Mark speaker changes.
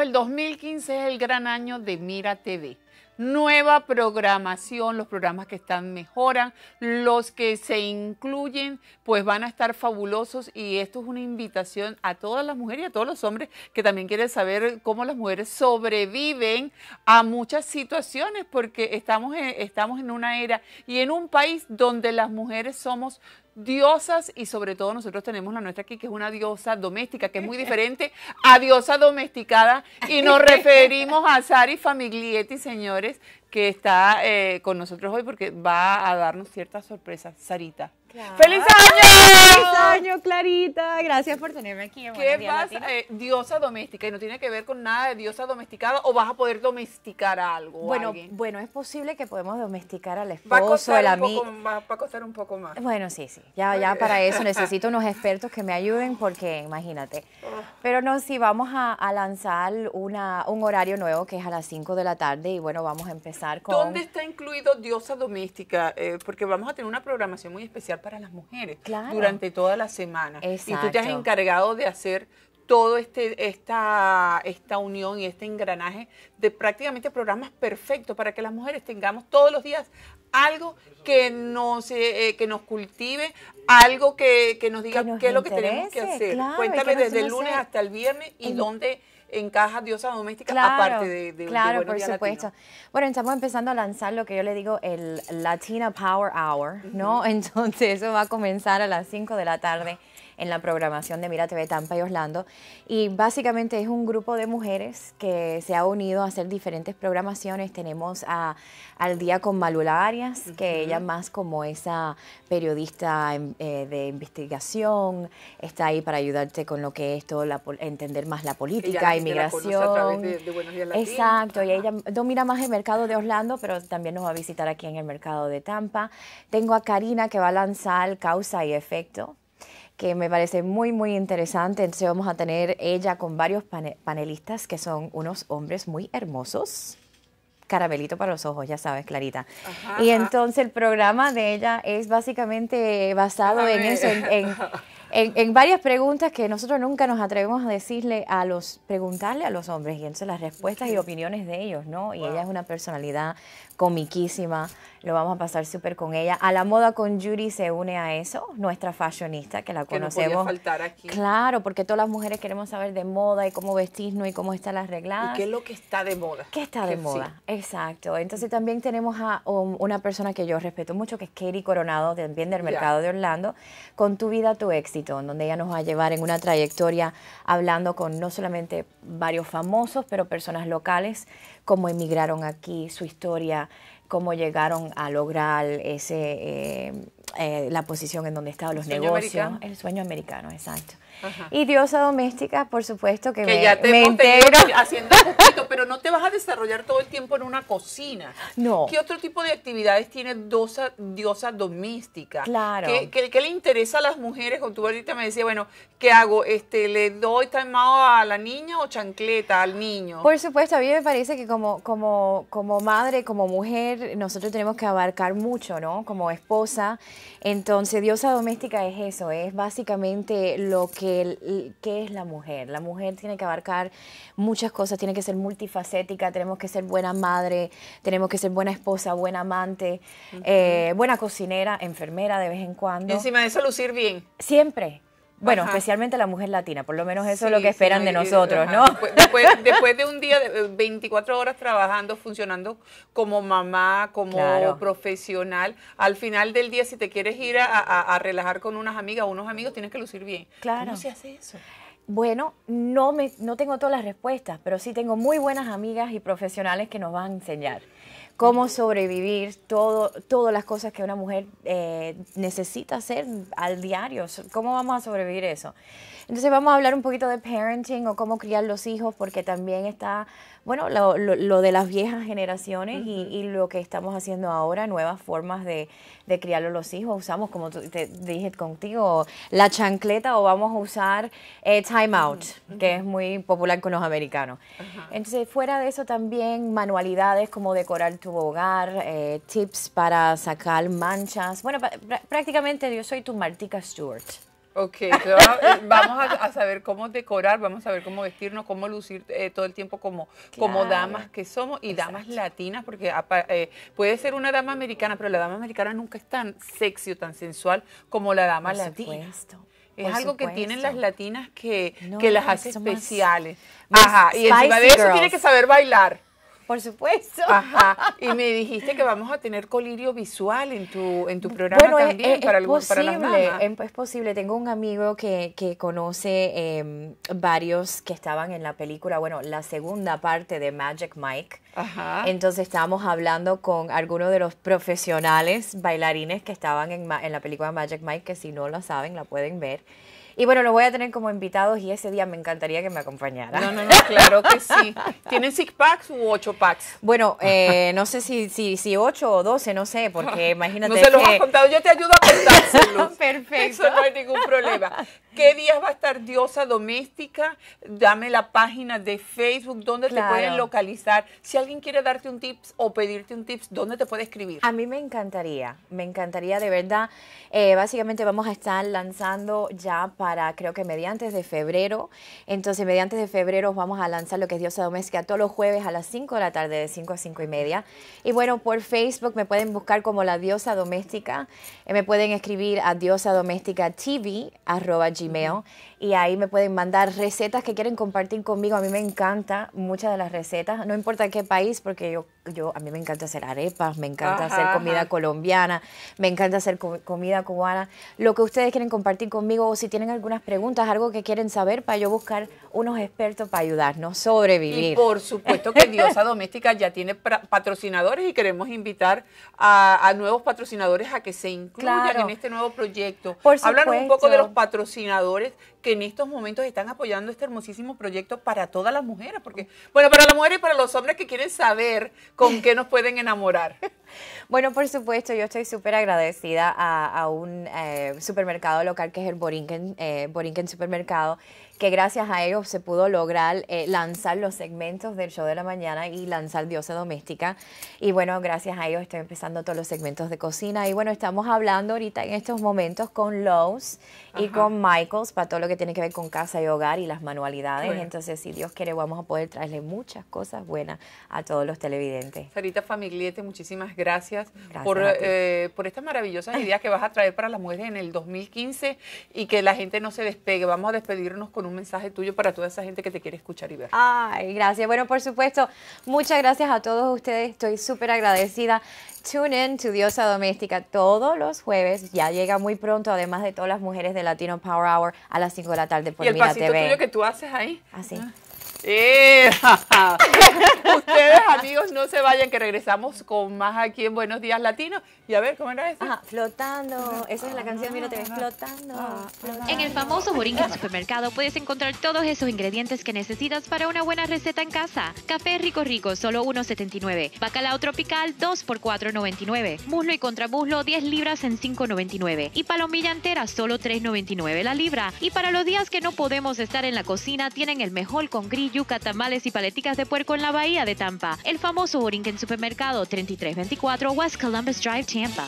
Speaker 1: el 2015 es el gran año de Mira TV. Nueva programación, los programas que están mejoran, los que se incluyen, pues van a estar fabulosos y esto es una invitación a todas las mujeres y a todos los hombres que también quieren saber cómo las mujeres sobreviven a muchas situaciones porque estamos estamos en una era y en un país donde las mujeres somos diosas y sobre todo nosotros tenemos la nuestra aquí, que es una diosa doméstica, que es muy diferente a diosa domesticada. Y nos referimos a Sari Famiglietti, señores, que está eh, con nosotros hoy porque va a darnos ciertas sorpresas. Sarita. ¡Feliz año!
Speaker 2: gracias por tenerme aquí. ¿Qué pasa?
Speaker 1: Eh, diosa doméstica, y no tiene que ver con nada de diosa domesticada, o vas a poder domesticar algo. Bueno,
Speaker 2: bueno, es posible que podemos domesticar al esposo, al amigo. Va, va a costar un poco más. Bueno, sí, sí. Ya, ya para eso necesito unos expertos que me ayuden, porque imagínate. Oh. Pero no, sí, vamos a, lanzar una, un horario nuevo que es a las 5 de la tarde, y bueno, vamos a empezar con. ¿Dónde está
Speaker 1: incluido diosa doméstica? Eh, porque vamos a tener una programación muy especial para las mujeres durante toda la semana. Y tú te has encargado de hacer todo este esta esta unión y este engranaje de prácticamente programas perfectos para que las mujeres tengamos todos los días algo que nos eh, eh que nos cultive, algo que, nos diga qué es lo que tenemos que hacer. Cuéntame desde el lunes hasta el viernes y dónde encaja Diosa Doméstica, aparte de, de Claro, por supuesto.
Speaker 2: Bueno, estamos empezando a lanzar lo que yo le digo el Latina Power Hour, ¿no? Entonces eso va a comenzar a las 5 de la tarde en la programación de Mira TV Tampa y Orlando. Y básicamente es un grupo de mujeres que se ha unido a hacer diferentes programaciones. Tenemos a, al día con Malula Arias, que ella más como esa periodista em, eh, de investigación, está ahí para ayudarte con lo que es todo, la, entender más la política, inmigración. de Buenos Exacto, y ella domina más el mercado de Orlando, pero también nos va a visitar aquí en el mercado de Tampa. Tengo a Karina que va a lanzar Causa y Efecto, que me parece muy, muy interesante. Entonces vamos a tener ella con varios panelistas que son unos hombres muy hermosos Carabelito para los ojos, ya sabes, Clarita. y entonces el programa de ella es básicamente basado en eso, en, varias preguntas que nosotros nunca nos atrevemos a decirle a los, preguntarle a los hombres, y entonces las respuestas y opiniones de ellos, ¿no? Y ella es una personalidad comiquísima, lo vamos a pasar súper con ella. A la moda con Yuri se une a eso, nuestra fashionista, que la conocemos. No faltar aquí. Claro, porque todas las mujeres queremos saber de moda y cómo vestirnos y cómo están las reglas. ¿Y qué es lo que está de moda? ¿Qué está de moda? Exacto. Entonces también tenemos a una persona que yo respeto mucho, que es Katie Coronado, también del mercado de Orlando, con tu vida, tu éxito donde ella nos va a llevar en una trayectoria hablando con no solamente varios famosos, pero personas locales, cómo emigraron aquí, su historia, cómo llegaron a lograr ese... Eh, eh, la posición en donde estaban los negocios. El sueño americano, exacto. Y diosa doméstica, por supuesto, que, me, ya te
Speaker 1: Haciendo un pero no te vas a desarrollar todo el tiempo en una cocina. No. ¿Qué otro tipo de actividades tiene diosa diosa doméstica? Claro. ¿Qué, le interesa a las mujeres? Con tu ahorita me decía, bueno, ¿qué hago? Este, ¿Le doy taimado a la niña o chancleta al niño?
Speaker 2: Por supuesto, a mí me parece que como, como, como madre, como mujer, nosotros tenemos que abarcar mucho, ¿no? Como esposa. Entonces, diosa doméstica es eso, es básicamente lo que, que, es la mujer. La mujer tiene que abarcar muchas cosas, tiene que ser multifacética, tenemos que ser buena madre, tenemos que ser buena esposa, buena amante, eh, buena cocinera, enfermera de vez en cuando. encima
Speaker 1: de eso, lucir bien.
Speaker 2: Siempre. Bueno, especialmente la mujer latina, por lo menos eso es lo que esperan de eh, nosotros, ¿no?
Speaker 1: Después, de un día de 24 horas trabajando, funcionando como mamá, como profesional, al final del día, si te quieres ir a, relajar con unas amigas o unos amigos, tienes que lucir bien. Claro. ¿Cómo se hace eso?
Speaker 2: Bueno, no, me, no tengo todas las respuestas, pero sí tengo muy buenas amigas y profesionales que nos van a enseñar cómo sobrevivir, todo, todas las cosas que una mujer eh, necesita hacer al diario. ¿Cómo vamos a sobrevivir eso? Entonces vamos a hablar un poquito de parenting o cómo criar los hijos, porque también está, bueno, lo, de las viejas generaciones y, lo que estamos haciendo ahora, nuevas formas de, de criar los hijos. Usamos, como te dije contigo, la chancleta o vamos a usar eh, time out, que es muy popular con los americanos. Entonces, fuera de eso también manualidades como decorar tu hogar, eh, tips para sacar manchas. Bueno, prácticamente yo soy tu Martica Stewart.
Speaker 1: Ok, eh, vamos a, saber cómo decorar, vamos a ver cómo vestirnos, cómo lucir eh, todo el tiempo como, como damas que somos y damas latinas, porque puede ser una dama americana, pero la dama americana nunca es tan sexy o tan sensual como la dama latina. Es algo que tienen las latinas que, las hace especiales. Ajá, y encima de eso tiene que saber bailar. Por supuesto. Ajá. Y me dijiste que vamos a tener colirio visual en tu, en tu programa también es, para, las posible, para las em,
Speaker 2: Es posible. Tengo un amigo que, conoce em, varios que estaban en la película, bueno, la segunda parte de Magic Mike. Ajá. Entonces estábamos hablando con algunos de los profesionales bailarines que estaban en, en la película Magic Mike, que si no la saben, la pueden ver. Y bueno, los voy a tener como invitados y ese día me encantaría que me acompañaran. No, no, no, claro que sí. ¿Tienen six packs u ocho packs? Bueno, eh, no sé si, si, si ocho o doce, no sé, porque imagínate. No se los he contado,
Speaker 1: yo te ayudo a contárselos. Perfecto. Eso no hay ningún problema. ¿Qué días va a estar Diosa Doméstica? Dame la página de Facebook, donde te pueden localizar? Si alguien quiere darte un tips o pedirte un tips, ¿dónde te puede
Speaker 2: escribir? A mí me encantaría, me encantaría de verdad. Eh, básicamente vamos a estar lanzando ya para creo que mediante de febrero. Entonces, mediante de febrero vamos a lanzar lo que es Diosa Doméstica todos los jueves a las 5 de la tarde, de 5 a 5 y media. Y bueno, por Facebook me pueden buscar como la Diosa Doméstica. Eh, me pueden escribir a Diosa Doméstica TV arroba gmail y ahí me pueden mandar recetas que quieren compartir conmigo. A mí me encanta muchas de las recetas, no importa qué país, porque yo, yo a mí me encanta hacer arepas, me encanta hacer comida colombiana, me encanta hacer comida cubana. Lo que ustedes quieren compartir conmigo o si tienen algunas preguntas, algo que quieren saber para yo buscar unos expertos para ayudarnos a sobrevivir. Y por
Speaker 1: supuesto que Diosa Doméstica ya tiene patrocinadores y queremos invitar a, nuevos patrocinadores a que se incluyan en este nuevo proyecto. Por Háblanos un poco de los patrocinadores que en estos momentos están apoyando este hermosísimo proyecto para todas las mujeres, porque, bueno, para las mujeres y para los hombres que quieren saber con qué nos pueden enamorar.
Speaker 2: Bueno, por supuesto, yo estoy súper agradecida a, un eh, supermercado local que es el Borinquen, eh, Supermercado, que gracias a ellos se pudo lograr eh, lanzar los segmentos del show de la mañana y lanzar Diosa Doméstica. Y bueno, gracias a ellos estoy empezando todos los segmentos de cocina. Y bueno, estamos hablando ahorita en estos momentos con Lowe's y con Michaels para todo lo que tiene que ver con casa y hogar y las manualidades. Entonces, si Dios quiere, vamos a poder traerle muchas cosas buenas a todos los televidentes.
Speaker 1: Sarita Famigliete, muchísimas gracias gracias, por, eh, por estas maravillosas ideas que vas a traer para las mujeres en el 2015 y que la gente no se despegue. Vamos a despedirnos con un mensaje tuyo para toda esa gente que te quiere escuchar y ver.
Speaker 2: Ay, gracias. Bueno, por supuesto, muchas gracias a todos ustedes. Estoy súper agradecida. Tune in to Diosa Doméstica todos los jueves. Ya llega muy pronto, además de todas las mujeres de Latino Power Hour a las 5 de la tarde por ¿Y el pasito tuyo que
Speaker 1: tú haces ahí?
Speaker 2: Así. Ah, ah. Eh,
Speaker 1: ustedes, amigos, no se vayan, que regresamos con más aquí en
Speaker 2: Buenos Días Latinos. Y a ver, ¿cómo era eso? Ajá, flotando. Esa es la canción, mira, te ves ah, ah, flotando, En el famoso Moringa Supermercado puedes encontrar todos esos ingredientes que necesitas para una buena receta en casa. Café Rico Rico, solo 1.79. Bacalao tropical, 2 por 4.99. Muslo y contramuslo, 10 libras en 5.99. Y palomilla entera, solo 3.99 la libra. Y para los días que no podemos estar en la cocina, tienen el mejor con grillo yuca, tamales y paleticas de puerco en la bahía de Tampa. El famoso en Supermercado 3324 West Columbus Drive, Tampa.